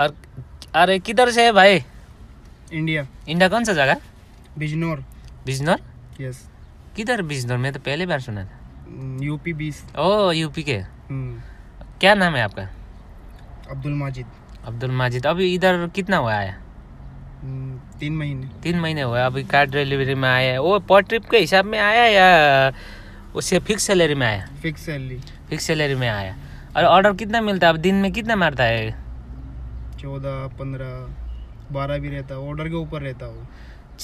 और अरे किधर से है भाई इंडिया इंडिया कौन सा जगह बिजनौर बिजनौर यस किधर बिजनौर मैं तो पहली बार सुना था यूपी बीस ओ यूपी के क्या नाम है आपका अब्दुल माजिद अब्दुल माजिद अभी इधर कितना हुआ आया तीन महीने तीन महीने हुआ अभी कार डिलीवरी में आया वो पर ट्रिप के हिसाब में आया या उससे फिक्स सैलरी में आया फिक्स सैलरी फिक्स सैलरी में आया और ऑर्डर कितना मिलता है अब दिन में कितना मारता है चौदह पंद्रह बारह भी रहता है ऑर्डर के ऊपर रहता हो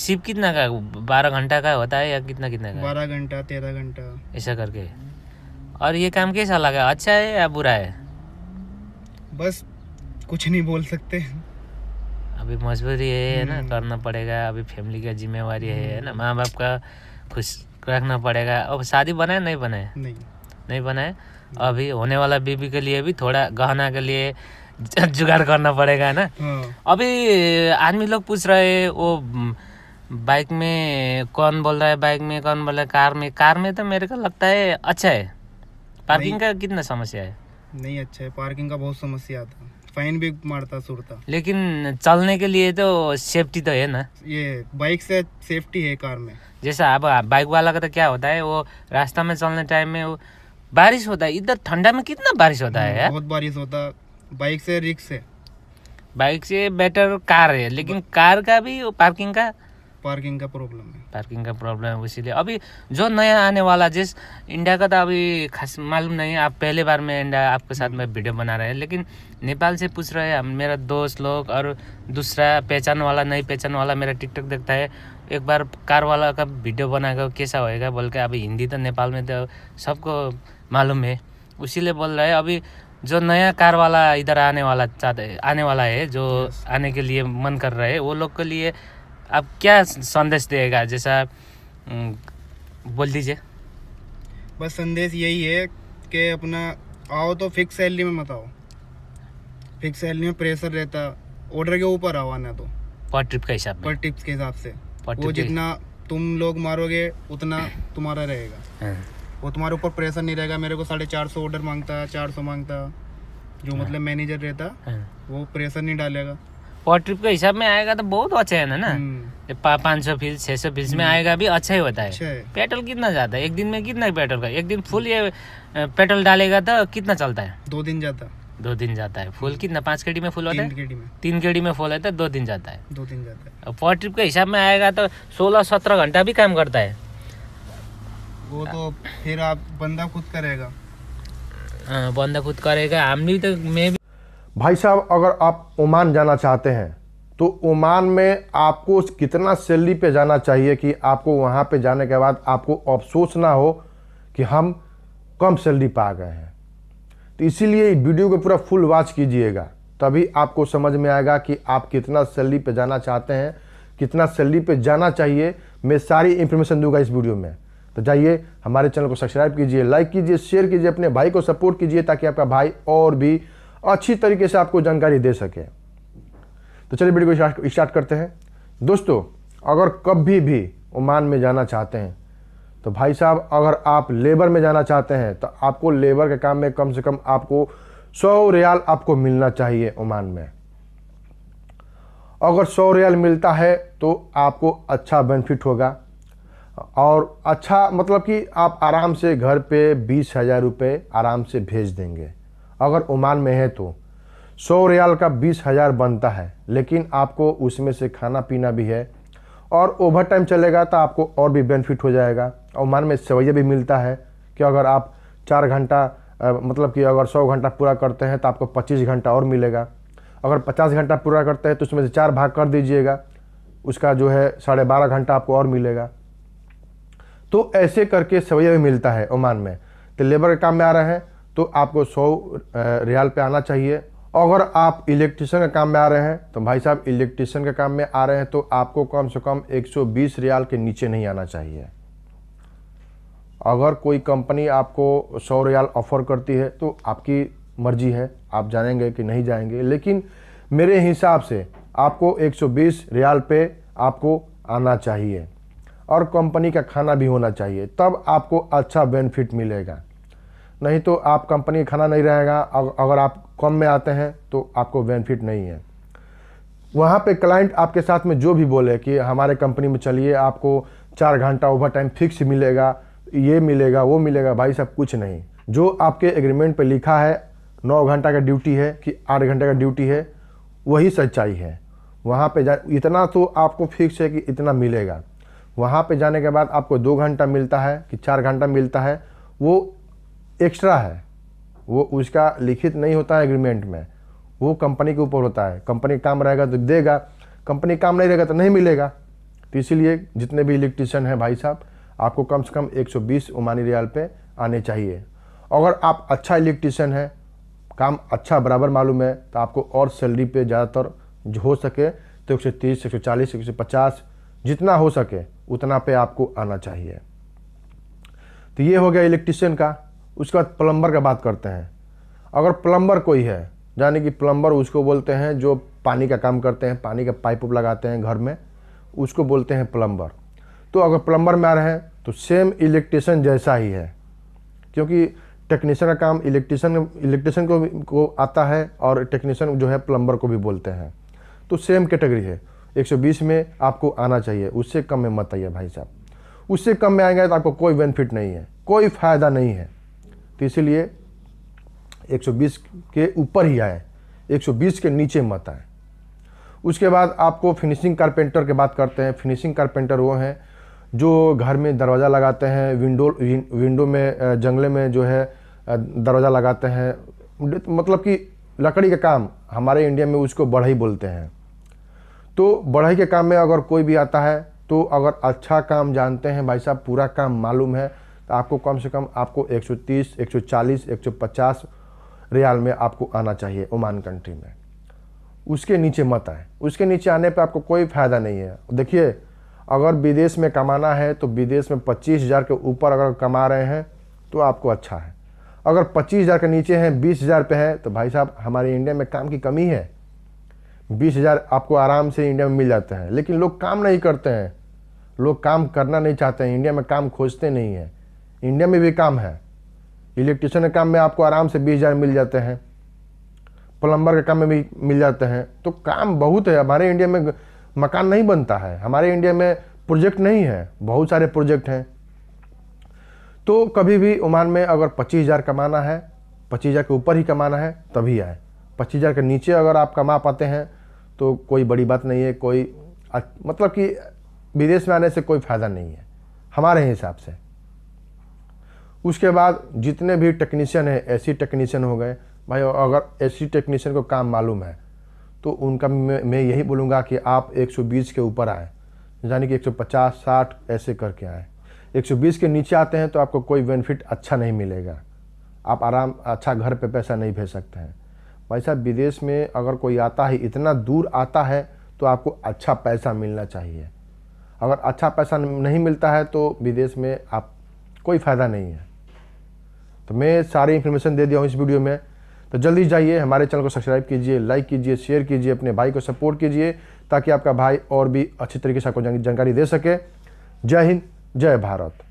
सिर्फ कितना का बारह घंटा का होता है या कितना कितना का बारह घंटा तेरह घंटा ऐसा करके और ये काम कैसा लगा अच्छा है या बुरा है बस कुछ नहीं बोल सकते अभी मजबूरी है ना हम्म। करना पड़ेगा अभी फैमिली का जिम्मेवारी है ना माँ बाप का खुश रखना पड़ेगा अब शादी बनाए नहीं बनाए नहीं नहीं बनाए अभी होने वाला बीबी के लिए भी थोड़ा गहना के लिए जुगाड़ करना पड़ेगा है ना अभी आदमी लोग पूछ रहे वो बाइक में कौन बोल रहा है बाइक में कौन बोल रहा है कार में कार में तो मेरे को लगता है अच्छा है पार्किंग का कितना समस्या है नहीं अच्छा है पार्किंग का बहुत समस्या आता फाइन भी मारता सुरता लेकिन चलने के लिए तो सेफ्टी तो है ना ये बाइक से सेफ्टी है कार में जैसा अब बाइक वाला का तो क्या होता है वो रास्ता में चलने टाइम में वो बारिश होता है इधर ठंडा में कितना बारिश होता है हम्म, बहुत बारिश होता बाइक से रिक्स है बाइक से बेटर कार है लेकिन कार का भी पार्किंग का पार्किंग का प्रॉब्लम है पार्किंग का प्रॉब्लम है इसीलिए अभी जो नया आने वाला जिस इंडिया का तो अभी खास मालूम नहीं आप पहले बार में इंडिया आपके साथ में वीडियो बना रहे हैं लेकिन नेपाल से पूछ रहे हैं मेरा दोस्त लोग और दूसरा पहचान वाला नई पहचान वाला मेरा टिकटॉक देखता है एक बार कार वाला का वीडियो बनाएगा कैसा होएगा बोल के अभी हिंदी तो नेपाल में तो सबको मालूम है उसीलिए बोल रहे हैं अभी जो नया कार वाला इधर आने वाला चाहते आने वाला है जो yes. आने के लिए मन कर रहे है वो लोग के लिए आप क्या संदेश देगा जैसा बोल दीजिए बस संदेश यही है कि अपना आओ तो फिक्स सैलरी में मत आओ फिक्स सैलरी में प्रेशर रहता ऑर्डर के ऊपर आओ आना तो पर ट्रिप के हिसाब पर ट्रिप्स के हिसाब से वो जितना तुम लोग मारोगे उतना तुम्हारा रहेगा हाँ। वो तुम्हारे ऊपर प्रेशर नहीं रहेगा मेरे को साढ़े चार सौ ऑर्डर मांगता है चार सौ मांगता जो हाँ। मतलब मैनेजर रहता हाँ। वो प्रेशर नहीं डालेगा पर ट्रिप के हिसाब में आएगा तो बहुत अच्छा है ना ना हम्म। पाँच सौ फीस छः सौ फीस में हम्म। आएगा भी अच्छा ही होता है पेट्रोल अच्छा कितना जाता है एक दिन में कितना पेट्रोल का एक दिन फुल ये पेट्रोल डालेगा तो कितना चलता है दो दिन जाता है दो दिन जाता है फुल कितना पाँच केडी में फुल होता है तीन केडी में फुल होता है तो दो दिन जाता है दो दिन जाता है पर ट्रिप के हिसाब में आएगा तो सोलह सत्रह घंटा भी काम करता है वो तो फिर आप बंदा खुद करेगा आ, हाँ, बंदा खुद करेगा हम भी तो मैं भी भाई साहब अगर आप ओमान जाना चाहते हैं तो ओमान में आपको कितना सैलरी पे जाना चाहिए कि आपको वहाँ पे जाने के बाद आपको अफसोस ना हो कि हम कम सैलरी पा गए हैं तो इसीलिए वीडियो को पूरा फुल वॉच कीजिएगा तभी आपको समझ में आएगा कि आप कितना सैलरी पे जाना चाहते हैं कितना सैलरी पे जाना चाहिए मैं सारी इन्फॉर्मेशन दूंगा इस वीडियो में तो जाइए हमारे चैनल को सब्सक्राइब कीजिए लाइक कीजिए शेयर कीजिए अपने भाई को सपोर्ट कीजिए ताकि आपका भाई और भी अच्छी तरीके से आपको जानकारी दे सके तो चलिए वीडियो को स्टार्ट करते हैं दोस्तों अगर कभी भी ओमान में जाना चाहते हैं तो भाई साहब अगर आप लेबर में जाना चाहते हैं तो आपको लेबर के काम में कम से कम आपको सौ रियाल आपको मिलना चाहिए ओमान में अगर सौ रियाल मिलता है तो आपको अच्छा बेनिफिट होगा और अच्छा मतलब कि आप आराम से घर पे बीस हज़ार रुपये आराम से भेज देंगे अगर ओमान में है तो सौ रियाल का बीस हज़ार बनता है लेकिन आपको उसमें से खाना पीना भी है और ओवर टाइम चलेगा तो आपको और भी बेनिफिट हो जाएगा ओमान में सवैया भी मिलता है कि अगर आप चार घंटा मतलब कि अगर सौ घंटा पूरा करते हैं तो आपको पच्चीस घंटा और मिलेगा अगर पचास घंटा पूरा करते हैं तो उसमें से चार भाग कर दीजिएगा उसका जो है साढ़े बारह घंटा आपको और मिलेगा तो ऐसे करके सवैया भी मिलता है ओमान में तो लेबर के काम में आ रहे हैं तो आपको सौ रियाल पे आना चाहिए अगर आप इलेक्ट्रिशियन के काम में आ रहे हैं तो भाई साहब इलेक्ट्रिशियन के काम में आ रहे हैं तो आपको कम से कम 120 रियाल के नीचे नहीं आना चाहिए अगर कोई कंपनी आपको सौ रियाल ऑफर करती है तो आपकी मर्जी है आप जानेंगे कि नहीं जाएंगे लेकिन मेरे हिसाब से आपको 120 रियाल पे आपको आना चाहिए और कंपनी का खाना भी होना चाहिए तब आपको अच्छा बेनिफिट मिलेगा नहीं तो आप कंपनी का खाना नहीं रहेगा अगर आप कम में आते हैं तो आपको बेनिफिट नहीं है वहाँ पे क्लाइंट आपके साथ में जो भी बोले कि हमारे कंपनी में चलिए आपको चार घंटा ओवर टाइम फिक्स मिलेगा ये मिलेगा वो मिलेगा भाई सब कुछ नहीं जो आपके एग्रीमेंट पर लिखा है नौ घंटा का ड्यूटी है कि आठ घंटे का ड्यूटी है वही सच्चाई है वहाँ पे जा इतना तो आपको फिक्स है कि इतना मिलेगा वहाँ पे जाने के बाद आपको दो घंटा मिलता है कि चार घंटा मिलता है वो एक्स्ट्रा है वो उसका लिखित नहीं होता है एग्रीमेंट में वो कंपनी के ऊपर होता है कंपनी काम रहेगा तो देगा कंपनी काम नहीं रहेगा तो नहीं मिलेगा तो इसीलिए जितने भी इलेक्ट्रिशियन हैं भाई साहब आपको कम से कम 120 ओमानी रियाल पे आने चाहिए अगर आप अच्छा इलेक्ट्रिशियन हैं काम अच्छा बराबर मालूम है तो आपको और सैलरी पे ज़्यादातर हो सके तो एक सौ तीस एक सौ चालीस एक सौ पचास जितना हो सके उतना पे आपको आना चाहिए तो ये हो गया इलेक्ट्रिशियन का उसके बाद प्लम्बर का बात करते हैं अगर प्लम्बर कोई है यानी कि प्लम्बर उसको बोलते हैं जो पानी का काम करते हैं पानी का पाइप उप लगाते हैं घर में उसको बोलते हैं प्लम्बर तो अगर प्लम्बर में आ रहे हैं तो सेम इलेक्ट्रिशियन जैसा ही है क्योंकि टेक्नीशियन का काम इलेक्ट्रिशियन इलेक्ट्रिशियन को को आता है और टेक्नीशियन जो है प्लम्बर को भी बोलते हैं तो सेम कैटेगरी है 120 में आपको आना चाहिए उससे कम में मत आइए भाई साहब उससे कम में आएंगे तो आपको कोई बेनिफिट नहीं है कोई फ़ायदा नहीं है तो इसीलिए 120 के ऊपर ही आए 120 के नीचे मत आए उसके बाद आपको फिनिशिंग कारपेंटर की बात करते हैं फिनिशिंग कारपेंटर वो हैं जो घर में दरवाज़ा लगाते हैं विंडो विंडो में जंगले में जो है दरवाज़ा लगाते हैं मतलब कि लकड़ी का काम हमारे इंडिया में उसको बढ़ई बोलते हैं तो बढ़ाई के काम में अगर कोई भी आता है तो अगर अच्छा काम जानते हैं भाई साहब पूरा काम मालूम है तो आपको कम से कम आपको 130, 140, 150 रियाल में आपको आना चाहिए ओमान कंट्री में उसके नीचे मत आए उसके नीचे आने पर आपको कोई फ़ायदा नहीं है देखिए अगर विदेश में कमाना है तो विदेश में पच्चीस हज़ार के ऊपर अगर कमा रहे हैं तो आपको अच्छा है अगर पच्चीस हज़ार के नीचे हैं बीस हज़ार पे है तो भाई साहब हमारे इंडिया में काम की कमी है बीस हज़ार आपको आराम से इंडिया में मिल जाता है लेकिन लोग काम नहीं करते हैं लोग काम करना नहीं चाहते हैं इंडिया में काम खोजते नहीं हैं इंडिया में भी काम है इलेक्ट्रिशियन के काम में आपको आराम से बीस हज़ार मिल जाते हैं प्लम्बर के काम में भी मिल जाते हैं तो काम बहुत है हमारे इंडिया में मकान नहीं बनता है हमारे इंडिया में प्रोजेक्ट नहीं है बहुत सारे प्रोजेक्ट हैं तो कभी भी ओमान में अगर पच्चीस हज़ार कमाना है पच्चीस हज़ार के ऊपर ही कमाना है तभी आए पच्चीस हज़ार के नीचे अगर आप कमा पाते हैं तो कोई बड़ी बात नहीं है कोई मतलब कि विदेश में आने से कोई फ़ायदा नहीं है हमारे हिसाब से उसके बाद जितने भी टेक्नीशियन हैं ऐसी टेक्नीशियन हो गए भाई अगर ऐसी टेक्नीशियन को काम मालूम है तो उनका मैं, यही बोलूँगा कि आप 120 के ऊपर आए यानी कि 150 60 ऐसे करके आए 120 के नीचे आते हैं तो आपको कोई बेनिफिट अच्छा नहीं मिलेगा आप आराम अच्छा घर पे पैसा नहीं भेज सकते हैं भाई साहब विदेश में अगर कोई आता है इतना दूर आता है तो आपको अच्छा पैसा मिलना चाहिए अगर अच्छा पैसा नहीं मिलता है तो विदेश में आप कोई फ़ायदा नहीं है तो मैं सारी इन्फॉर्मेशन दे दिया हूँ इस वीडियो में तो जल्दी जाइए हमारे चैनल को सब्सक्राइब कीजिए लाइक कीजिए शेयर कीजिए अपने भाई को सपोर्ट कीजिए ताकि आपका भाई और भी अच्छी तरीके से आपको जानकारी दे सके जय हिंद जय भारत